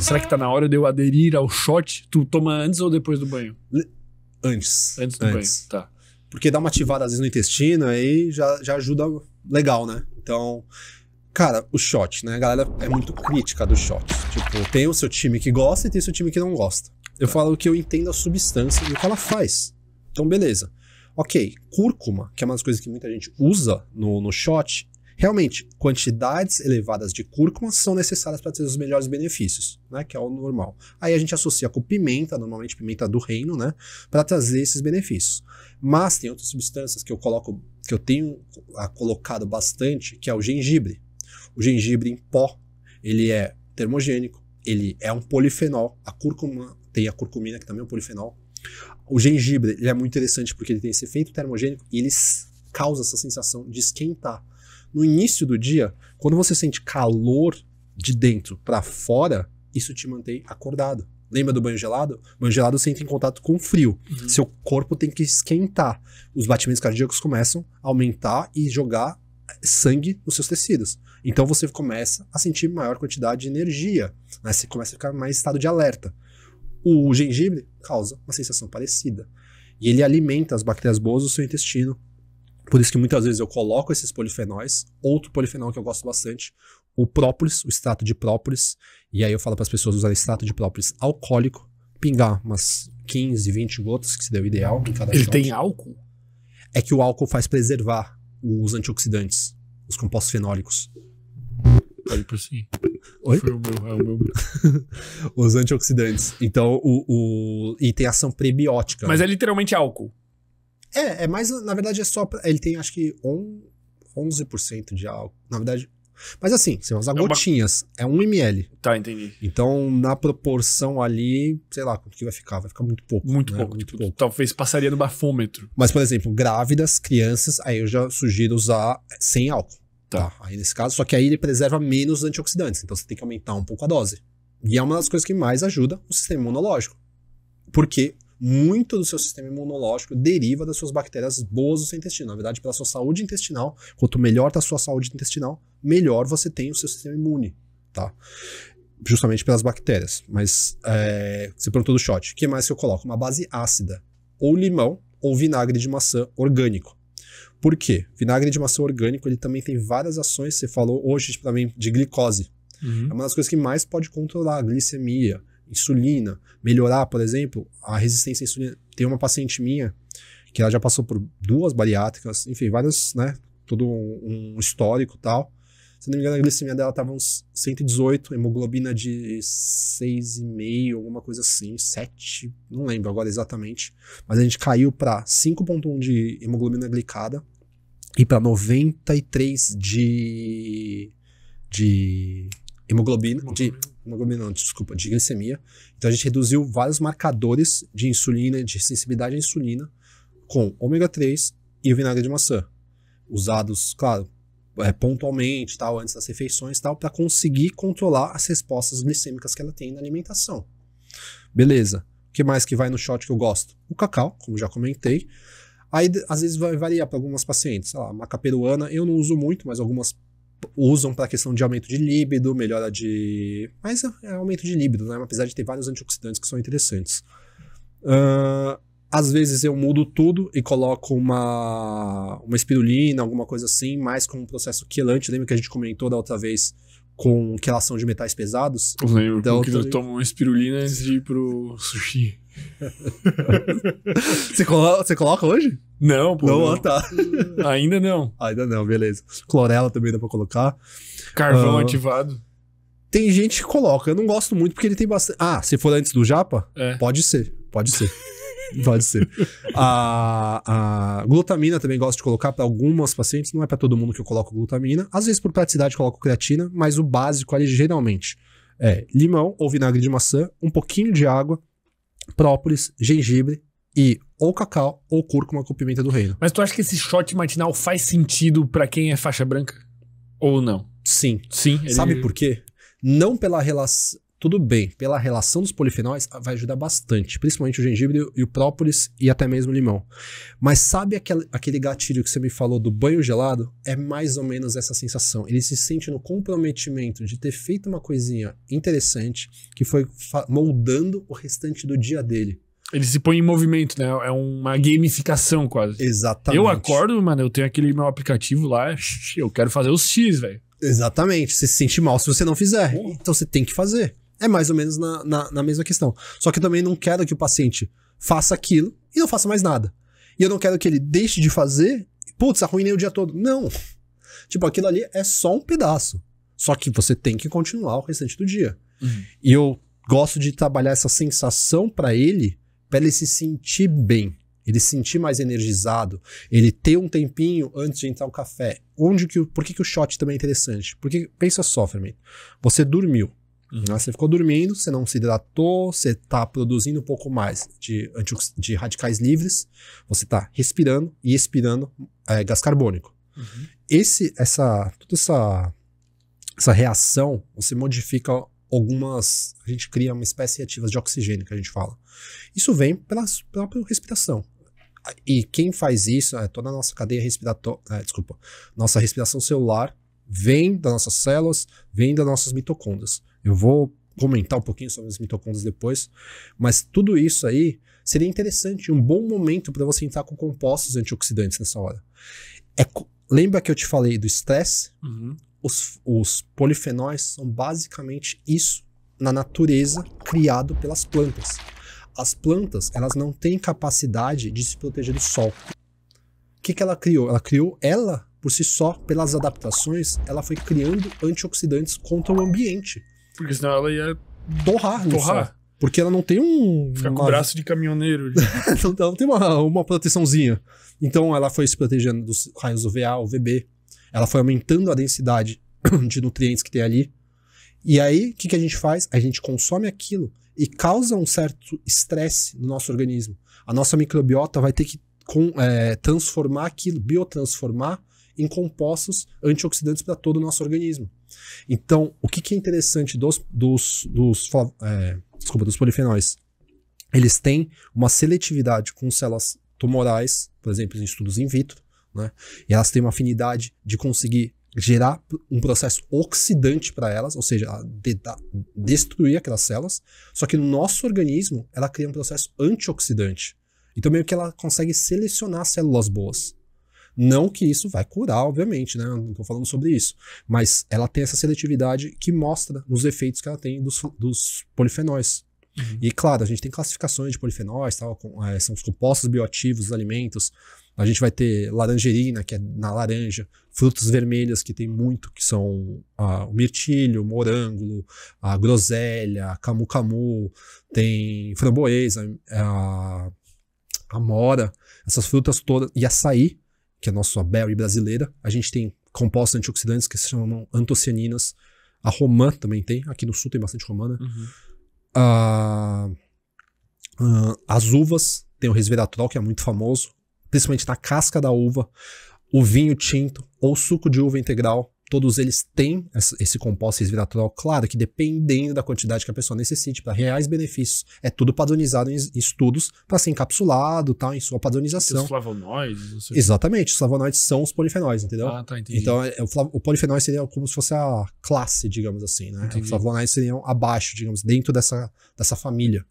Será que tá na hora de eu aderir ao shot? Tu toma antes ou depois do banho? Antes. Antes do antes. banho, tá. Porque dá uma ativada às vezes no intestino, aí já, já ajuda legal, né? Então, cara, o shot, né? A galera é muito crítica do shot. Tipo, tem o seu time que gosta e tem o seu time que não gosta. Eu tá. falo que eu entendo a substância e o que ela faz. Então, beleza. Ok, cúrcuma, que é uma das coisas que muita gente usa no, no shot, Realmente, quantidades elevadas de cúrcuma são necessárias para ter os melhores benefícios, né? Que é o normal. Aí a gente associa com pimenta, normalmente pimenta do reino, né? Para trazer esses benefícios. Mas tem outras substâncias que eu coloco, que eu tenho ah, colocado bastante, que é o gengibre. O gengibre em pó, ele é termogênico, ele é um polifenol. A cúrcuma tem a curcumina, que também é um polifenol. O gengibre ele é muito interessante porque ele tem esse efeito termogênico e ele causa essa sensação de esquentar. No início do dia, quando você sente calor de dentro para fora, isso te mantém acordado. Lembra do banho gelado? O banho gelado você entra em contato com o frio. Uhum. Seu corpo tem que esquentar. Os batimentos cardíacos começam a aumentar e jogar sangue nos seus tecidos. Então você começa a sentir maior quantidade de energia. Né? Você começa a ficar mais estado de alerta. O gengibre causa uma sensação parecida. E ele alimenta as bactérias boas do seu intestino, por isso que muitas vezes eu coloco esses polifenóis. Outro polifenol que eu gosto bastante, o própolis, o extrato de própolis. E aí eu falo para as pessoas usarem extrato de própolis alcoólico, pingar umas 15, 20 gotas, que se deu ideal em cada Ele shot. tem álcool? É que o álcool faz preservar os antioxidantes, os compostos fenólicos. Olha por si. Oi? Foi o meu, é o meu. os antioxidantes. Então, o, o. E tem ação prebiótica. Mas né? é literalmente álcool. É, é mais, na verdade é só, pra, ele tem acho que on, 11% de álcool, na verdade, mas assim, são as usar é gotinhas, uma... é 1 ml. Tá, entendi. Então, na proporção ali, sei lá, quanto que vai ficar? Vai ficar muito pouco. Muito né? pouco, muito tipo, pouco. Talvez passaria no bafômetro. Mas, por exemplo, grávidas, crianças, aí eu já sugiro usar sem álcool. Tá. tá. Aí nesse caso, só que aí ele preserva menos antioxidantes, então você tem que aumentar um pouco a dose. E é uma das coisas que mais ajuda o sistema imunológico. Porque muito do seu sistema imunológico deriva das suas bactérias boas do seu intestino. Na verdade, pela sua saúde intestinal, quanto melhor está a sua saúde intestinal, melhor você tem o seu sistema imune, tá? Justamente pelas bactérias. Mas é, você perguntou do shot. O que mais que eu coloco? Uma base ácida. Ou limão, ou vinagre de maçã orgânico. Por quê? Vinagre de maçã orgânico, ele também tem várias ações, você falou hoje para tipo, mim, de glicose. Uhum. É uma das coisas que mais pode controlar a glicemia, insulina, melhorar, por exemplo, a resistência à insulina. Tem uma paciente minha que ela já passou por duas bariátricas, enfim, várias, né? Todo um, histórico histórico tal. Se não me engano, a glicemia dela estava uns 118, hemoglobina de 6,5, alguma coisa assim, 7, não lembro agora exatamente. Mas a gente caiu para 5,1 de hemoglobina glicada e para 93 de, de hemoglobina, de, hemoglobina não, desculpa, de glicemia. Então a gente reduziu vários marcadores de insulina, de sensibilidade à insulina, com ômega 3 e o vinagre de maçã. Usados, claro, é, pontualmente, tal, antes das refeições, tal, para conseguir controlar as respostas glicêmicas que ela tem na alimentação. Beleza. O que mais que vai no shot que eu gosto? O cacau, como já comentei. Aí, às vezes, vai variar para algumas pacientes. Sei lá, maca peruana, eu não uso muito, mas algumas usam para a questão de aumento de líbido, melhora de. Mas é, é aumento de líbido, né? Apesar de ter vários antioxidantes que são interessantes. Uh, às vezes eu mudo tudo e coloco uma, uma espirulina, alguma coisa assim, mais com um processo quelante. Lembra que a gente comentou da outra vez com quelação de metais pesados? Eu lembro, então, porque eu tomo uma espirulina antes de ir pro sushi. você, coloca, você, coloca hoje? Não, pô. Não, não. Ah, tá. Ainda não. Ainda não, beleza. Clorela também dá pra colocar. Carvão uh, ativado. Tem gente que coloca. Eu não gosto muito porque ele tem bastante. Ah, se for antes do japa? É. Pode ser, pode ser. Pode ser. A, a, glutamina também gosto de colocar para algumas pacientes, não é para todo mundo que eu coloco glutamina. Às vezes, por praticidade, coloco creatina, mas o básico ali geralmente é limão ou vinagre de maçã, um pouquinho de água, própolis, gengibre e ou cacau ou cúrcuma com pimenta do reino. Mas tu acha que esse shot matinal faz sentido para quem é faixa branca? Ou não? Sim. Sim. Ele... Sabe por quê? Não pela relação tudo bem, pela relação dos polifenóis ah, vai ajudar bastante, principalmente o gengibre e o própolis e até mesmo o limão. Mas sabe aquele, aquele gatilho que você me falou do banho gelado? É mais ou menos essa sensação. Ele se sente no comprometimento de ter feito uma coisinha interessante que foi moldando o restante do dia dele. Ele se põe em movimento, né? É uma gamificação quase. Exatamente. Eu acordo, mano, eu tenho aquele meu aplicativo lá, eu quero fazer os X, velho. Exatamente. Você se sente mal se você não fizer. Então você tem que fazer. É mais ou menos na, na, na mesma questão. Só que eu também não quero que o paciente faça aquilo e não faça mais nada. E eu não quero que ele deixe de fazer, e, putz, arruinei o dia todo. Não. Tipo, aquilo ali é só um pedaço. Só que você tem que continuar o restante do dia. Uhum. E eu gosto de trabalhar essa sensação para ele, para ele se sentir bem, ele se sentir mais energizado, ele ter um tempinho antes de entrar o café. Onde que, por que, que o shot também é interessante? Porque pensa só, Fermento. Você dormiu, Uhum. Né? Você ficou dormindo, você não se hidratou, você está produzindo um pouco mais de, de radicais livres, você está respirando e expirando é, gás carbônico. Uhum. Esse, essa, toda essa, essa reação, você modifica algumas. A gente cria uma espécie ativa de oxigênio, que a gente fala. Isso vem pela própria respiração. E quem faz isso é toda a nossa cadeia respiratória. É, desculpa. Nossa respiração celular vem das nossas células, vem das nossas mitocôndrias. Eu vou comentar um pouquinho sobre as mitocôndrias depois, mas tudo isso aí seria interessante, um bom momento para você entrar com compostos antioxidantes nessa hora. É, lembra que eu te falei do estresse? Uhum. Os, os polifenóis são basicamente isso na natureza criado pelas plantas. As plantas, elas não têm capacidade de se proteger do sol. O que, que ela criou? Ela criou ela por si só, pelas adaptações, ela foi criando antioxidantes contra o ambiente. Porque senão ela ia torrar, torrar. porque ela não tem um. Ficar com uma... braço de caminhoneiro. ela não tem uma, uma proteçãozinha. Então ela foi se protegendo dos raios UVA, UVB. Ela foi aumentando a densidade de nutrientes que tem ali. E aí, o que, que a gente faz? A gente consome aquilo e causa um certo estresse no nosso organismo. A nossa microbiota vai ter que com, é, transformar aquilo, biotransformar em compostos antioxidantes para todo o nosso organismo. Então, o que, que é interessante dos, dos, dos, é, desculpa, dos polifenóis? Eles têm uma seletividade com células tumorais, por exemplo, em estudos in vitro, né? E elas têm uma afinidade de conseguir gerar um processo oxidante para elas, ou seja, de, destruir aquelas células. Só que no nosso organismo, ela cria um processo antioxidante. Então, meio que ela consegue selecionar células boas. Não que isso vai curar, obviamente, né? Não estou falando sobre isso. Mas ela tem essa seletividade que mostra os efeitos que ela tem dos, dos polifenóis. Uhum. E claro, a gente tem classificações de polifenóis, tal, com, é, são os compostos bioativos dos alimentos. A gente vai ter laranjeirina, que é na laranja, frutas vermelhas, que tem muito, que são ah, o mirtilho, o morango, a groselha, camu-camu, tem framboesa, a, a amora, essas frutas todas, e açaí, que é a nossa berry brasileira. A gente tem compostos antioxidantes que se chamam antocianinas. A romã também tem. Aqui no sul tem bastante romã, né? Uhum. Ah, ah, as uvas tem o resveratrol, que é muito famoso. Principalmente na casca da uva. O vinho tinto ou suco de uva integral todos eles têm esse composto resveratrol, claro que dependendo da quantidade que a pessoa necessite para reais benefícios, é tudo padronizado em estudos para ser encapsulado, tal, em sua padronização. Os flavonoides, Exatamente, os flavonoides são os polifenóis, entendeu? Ah, tá, entendi. Então, é, é o polifenóis seria como se fosse a classe, digamos assim, né? Entendi. Os flavonoides seriam abaixo, digamos, dentro dessa, dessa família.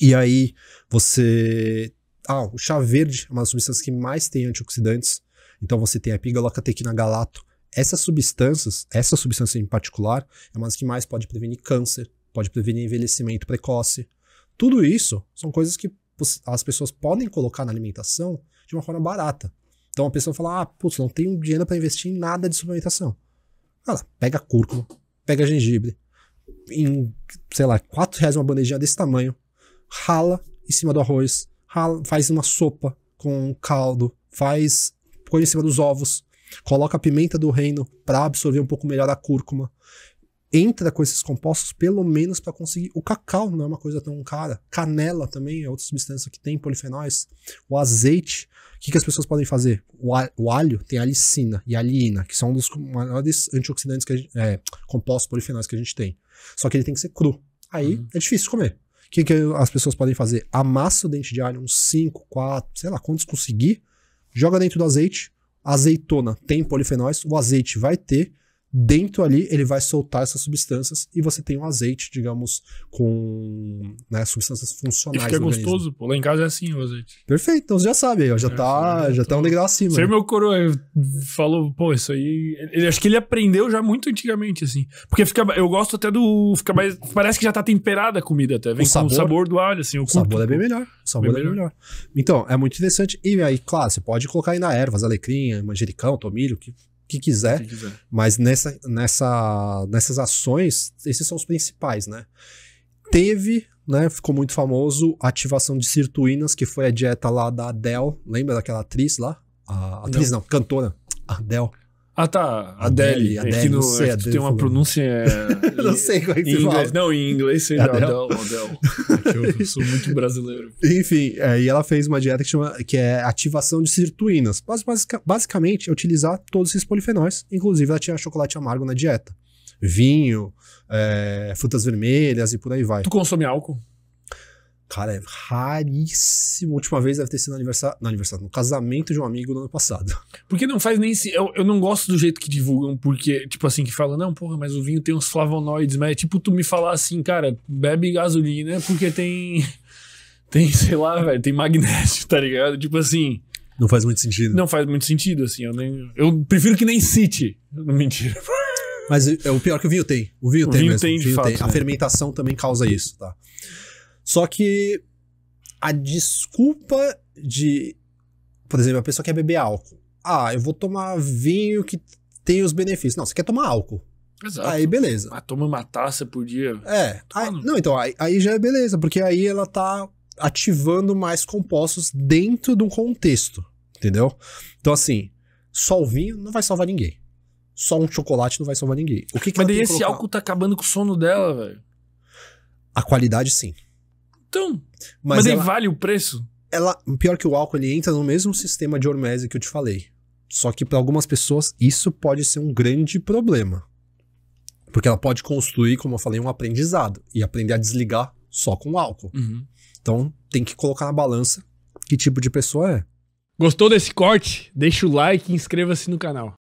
E aí, você... Ah, o chá verde é uma das substâncias que mais tem antioxidantes. Então, você tem a pigalocatequina galato, essas substâncias, essa substância em particular, é uma das que mais pode prevenir câncer, pode prevenir envelhecimento precoce. Tudo isso são coisas que as pessoas podem colocar na alimentação de uma forma barata. Então a pessoa fala: ah, putz, não tenho dinheiro para investir em nada de suplementação. fala pega cúrcuma, pega gengibre, em, sei lá, 4 reais uma bandejinha desse tamanho, rala em cima do arroz, rala, faz uma sopa com caldo, faz põe em cima dos ovos, Coloca a pimenta do reino para absorver um pouco melhor a cúrcuma. Entra com esses compostos, pelo menos para conseguir. O cacau não é uma coisa tão cara. Canela também é outra substância que tem polifenóis. O azeite, o que, que as pessoas podem fazer? O, alho, o alho tem alicina e aliina, que são um dos maiores antioxidantes que gente, é, compostos polifenóis que a gente tem. Só que ele tem que ser cru. Aí uhum. é difícil comer. O que, que as pessoas podem fazer? Amassa o dente de alho uns 5, 4, sei lá, quantos conseguir, joga dentro do azeite, Azeitona tem polifenóis, o azeite vai ter. Dentro ali, ele vai soltar essas substâncias e você tem um azeite, digamos, com né, substâncias funcionais. E é gostoso, organismo. pô. Lá em casa é assim o azeite. Perfeito, então você já sabe, ó, já, é, tá, já, já tô... tá um degrau acima. Você né? meu coroa falou, pô, isso aí. Ele, acho que ele aprendeu já muito antigamente, assim. Porque fica, eu gosto até do. Fica mais, parece que já tá temperada a comida até. Vem o sabor, com o sabor do alho, assim. O, o sabor é bem melhor. O sabor bem é melhor. melhor. Então, é muito interessante. E aí, claro, você pode colocar aí na ervas, alecrim, manjericão, tomilho, que que quiser, que quiser. Mas nessa, nessa, nessas ações, esses são os principais, né? Teve, né? Ficou muito famoso a ativação de sirtuínas, que foi a dieta lá da Adele. Lembra daquela atriz lá? A atriz não, não cantora. Adele. Ah, tá. Adele. É Adele, Adele é no, não sei, Adele, tem uma pronúncia. É, não sei como é que se inglês, Não, em inglês seria Adele. Adele. Adele. eu sou muito brasileiro. Enfim, e ela fez uma dieta que, chama, que é ativação de sirtuínas. basicamente, é utilizar todos esses polifenóis. Inclusive, ela tinha chocolate amargo na dieta. Vinho, é, frutas vermelhas e por aí vai. Tu consome álcool? Cara, é raríssimo. A última vez deve ter sido no aniversário, no aniversário, no casamento de um amigo no ano passado. Porque não faz nem se. Eu, eu não gosto do jeito que divulgam, porque, tipo assim, que falam, não, porra, mas o vinho tem uns flavonoides, mas é tipo tu me falar assim, cara, bebe gasolina porque tem. Tem, sei lá, velho, tem magnésio, tá ligado? Tipo assim. Não faz muito sentido. Não faz muito sentido, assim. Eu, nem, eu prefiro que nem cite. Mentira. Mas é, é o pior que o vinho tem. O vinho o tem vinho mesmo. Tem, o vinho fato, tem. A né? fermentação também causa isso, tá? Só que a desculpa de, por exemplo, a pessoa quer beber álcool. Ah, eu vou tomar vinho que tem os benefícios. Não, você quer tomar álcool. Exato. Aí beleza. Ah, toma uma taça por dia. É. Aí, não, então, aí, aí já é beleza, porque aí ela tá ativando mais compostos dentro de um contexto, entendeu? Então, assim, só o vinho não vai salvar ninguém. Só um chocolate não vai salvar ninguém. O que, que Mas daí esse colocar? álcool tá acabando com o sono dela, velho. A qualidade, sim. Então, mas, mas ela, aí vale o preço? Ela, pior que o álcool, ele entra no mesmo sistema de hormese que eu te falei. Só que para algumas pessoas isso pode ser um grande problema. Porque ela pode construir, como eu falei, um aprendizado e aprender a desligar só com o álcool. Uhum. Então tem que colocar na balança que tipo de pessoa é. Gostou desse corte? Deixa o like e inscreva-se no canal.